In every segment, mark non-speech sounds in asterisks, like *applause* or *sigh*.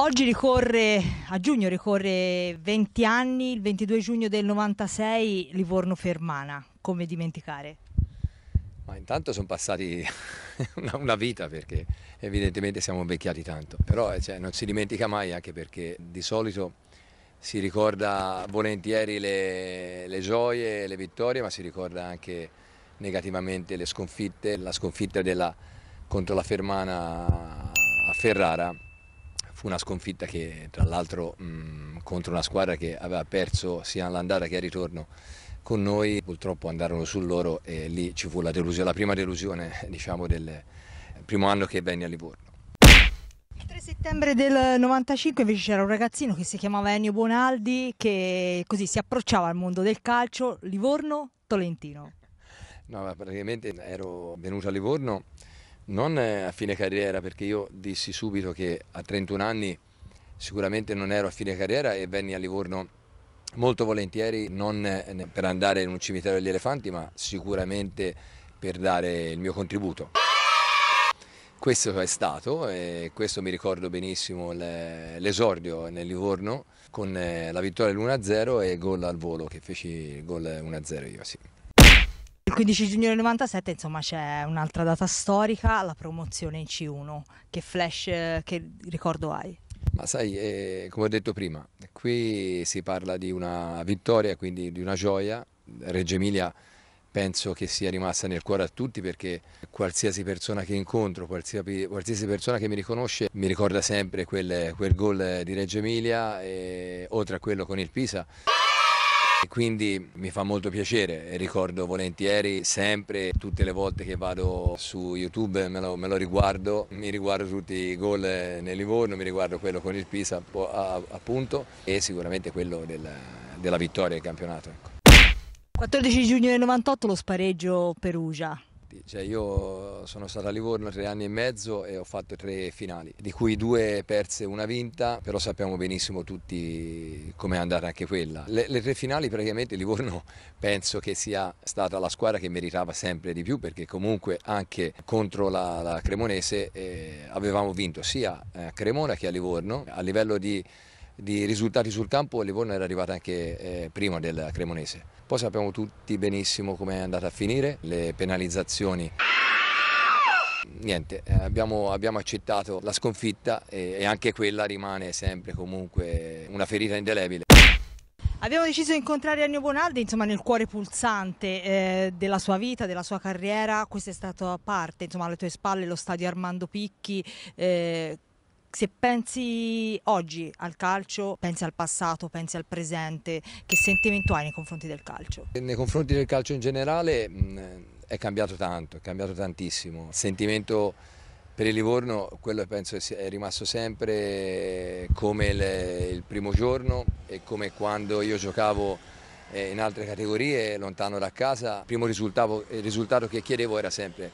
Oggi ricorre, a giugno ricorre 20 anni, il 22 giugno del 96, Livorno-Fermana, come dimenticare? Ma intanto sono passati *laughs* una, vita perché evidentemente siamo invecchiati tanto, però eh, cioè, non si dimentica mai anche perché di solito si ricorda volentieri le, le gioie, le vittorie, ma si ricorda anche negativamente le sconfitte, la sconfitta della, contro la Fermana a Ferrara fu una sconfitta che tra l'altro mm, contro una squadra che aveva perso sia all'andata che al ritorno con noi, purtroppo andarono su loro e lì ci fu la, la prima delusione *laughs* diciamo, del primo anno che venne a Livorno. Il 3 settembre del 95 invece c'era un ragazzino che si chiamava Ennio Bonaldi che così si approcciava al mondo del calcio Livorno-Tolentino. No, praticamente ero venuto a Livorno non eh, a fine carriera perché io dissi subito che a 31 anni sicuramente non ero a fine carriera e venni a Livorno molto volentieri non eh, per andare in un cimitero degli elefanti ma sicuramente per dare il mio contributo. Questo è stato e questo mi ricordo benissimo l'esordio nel Livorno con eh, la vittoria dell'1-0 e gol al volo che feci il gol 1-0 io sì. 15 giugno del 97 insomma c'è un'altra data storica, la promozione in C1. Che flash, che ricordo hai? Ma sai, eh, come ho detto prima, qui si parla di una vittoria, quindi di una gioia. Reggio Emilia penso che sia rimasta nel cuore a tutti perché qualsiasi persona che incontro, qualsiasi, qualsiasi persona che mi riconosce mi ricorda sempre quel, quel gol di Reggio Emilia e, oltre a quello con il Pisa. Quindi mi fa molto piacere, ricordo volentieri sempre, tutte le volte che vado su YouTube me lo, me lo riguardo, mi riguardo tutti i gol eh, nel Livorno, mi riguardo quello con il Pisa appunto e sicuramente quello della, della vittoria del campionato. Ecco. 14 giugno del 98 lo spareggio Perugia, importanti. Cioè io sono stato a Livorno tre anni e mezzo e ho fatto tre finali, di cui due perse e una vinta, però sappiamo benissimo tutti com'è andata anche quella. Le, le, tre finali praticamente Livorno *laughs* penso che sia stata la squadra che meritava sempre di più perché comunque anche contro la, la Cremonese eh, avevamo vinto sia a Cremona che a Livorno. A livello di di risultati sul campo Livorno era arrivata anche eh, prima del Cremonese. Poi sappiamo tutti benissimo come è andata a finire, le penalizzazioni. Niente, eh, abbiamo, abbiamo accettato la sconfitta e, e anche quella rimane sempre comunque una ferita indelebile. Abbiamo deciso di incontrare Ennio Bonaldi, insomma nel cuore pulsante eh, della sua vita, della sua carriera, Questo è stato a parte, insomma alle tue spalle lo stadio Armando Picchi, eh, se pensi oggi al calcio, pensi al passato, pensi al presente, che sentimento hai nei confronti del calcio? Nei confronti del calcio in generale mh, mm, è cambiato tanto, è cambiato tantissimo. Il sentimento per il Livorno, quello penso è rimasto sempre come il, il primo giorno e come quando io giocavo eh, in altre categorie, lontano da casa. Il primo risultato, il risultato che chiedevo era sempre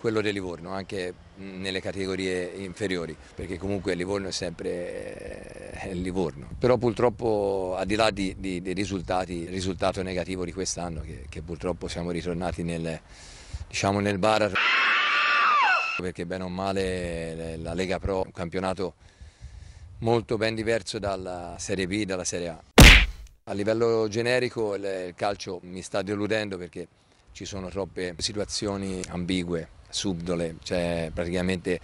quello del Livorno, anche nelle categorie inferiori, perché comunque il Livorno è sempre il eh, Livorno. Però purtroppo al di là di, di, dei risultati, il risultato negativo di quest'anno, che, che, purtroppo siamo ritornati nel, diciamo, nel bar, perché bene o male la Lega Pro è un campionato molto ben diverso dalla Serie B dalla Serie A. A livello generico il calcio mi sta deludendo perché ci sono troppe situazioni ambigue, subdole, cioè praticamente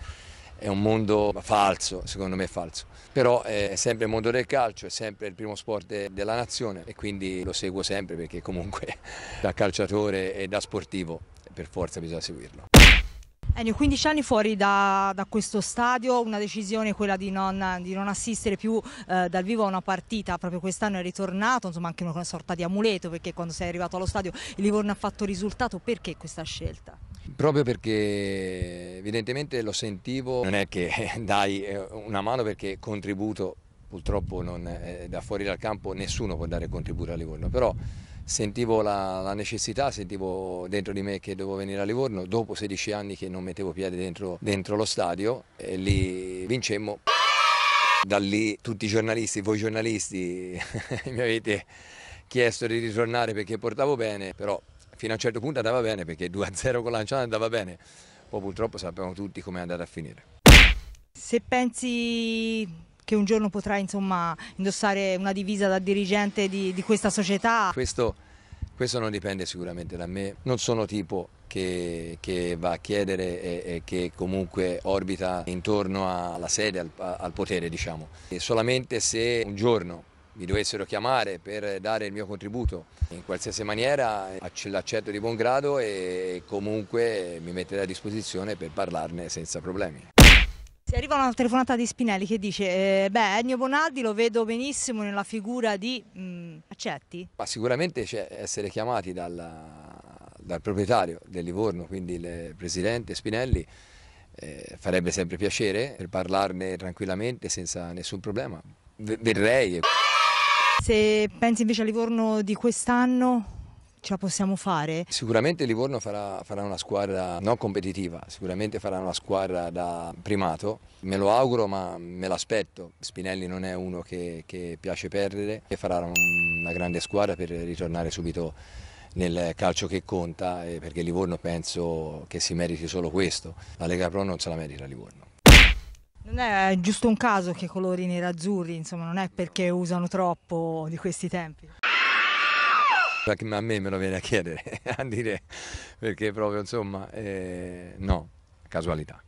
è un mondo falso, secondo me falso. Però è sempre il mondo del calcio, è sempre il primo sport della nazione e quindi lo seguo sempre perché comunque *laughs* da calciatore e da sportivo per forza bisogna seguirlo. Ennio, eh, 15 anni fuori da, da, questo stadio, una decisione quella di non, di non assistere più eh, dal vivo a una partita, proprio quest'anno è ritornato, insomma anche una sorta di amuleto perché quando sei arrivato allo stadio il Livorno ha fatto risultato, perché questa scelta? Proprio perché evidentemente lo sentivo, non è che *laughs* dai eh, una mano perché contributo purtroppo non, eh, da fuori dal campo nessuno può dare contributo a Livorno, però sentivo la, la, necessità, sentivo dentro di me che dovevo venire a Livorno, dopo 16 anni che non mettevo piede dentro, dentro lo stadio e lì vincemmo. Da lì tutti i giornalisti, voi giornalisti, *laughs* mi avete chiesto di ritornare perché portavo bene, però fino a un certo punto andava bene perché 2-0 con l'anciano andava bene, poi purtroppo sappiamo tutti come è andata a finire. Se pensi che un giorno potrà insomma, indossare una divisa da dirigente di, di questa società. Questo, questo, non dipende sicuramente da me, non sono tipo che, che va a chiedere e, e, che comunque orbita intorno alla sede, al, al potere diciamo. E solamente se un giorno mi dovessero chiamare per dare il mio contributo in qualsiasi maniera, eh, l'accetto di buon grado e comunque mi metterei a disposizione per parlarne senza problemi. Si arriva una telefonata di Spinelli che dice, eh, beh, Ennio Bonaldi lo vedo benissimo nella figura di mh, mm, Accetti. Ma sicuramente c'è essere chiamati dalla, dal proprietario del Livorno, quindi il presidente Spinelli, eh, farebbe sempre piacere per parlarne tranquillamente senza nessun problema. V verrei. Se pensi invece a Livorno di quest'anno, ce la possiamo fare? Sicuramente Livorno farà, farà una squadra non competitiva, sicuramente farà una squadra da primato, me lo auguro ma me l'aspetto, Spinelli non è uno che, che piace perdere e farà una grande squadra per ritornare subito nel calcio che conta eh, perché Livorno penso che si meriti solo questo, la Lega Pro non se la merita Livorno. Non è giusto un caso che colori nerazzurri, insomma non è perché usano troppo di questi tempi a me me lo viene a chiedere, *laughs* a dire, perché proprio insomma, eh, no, casualità.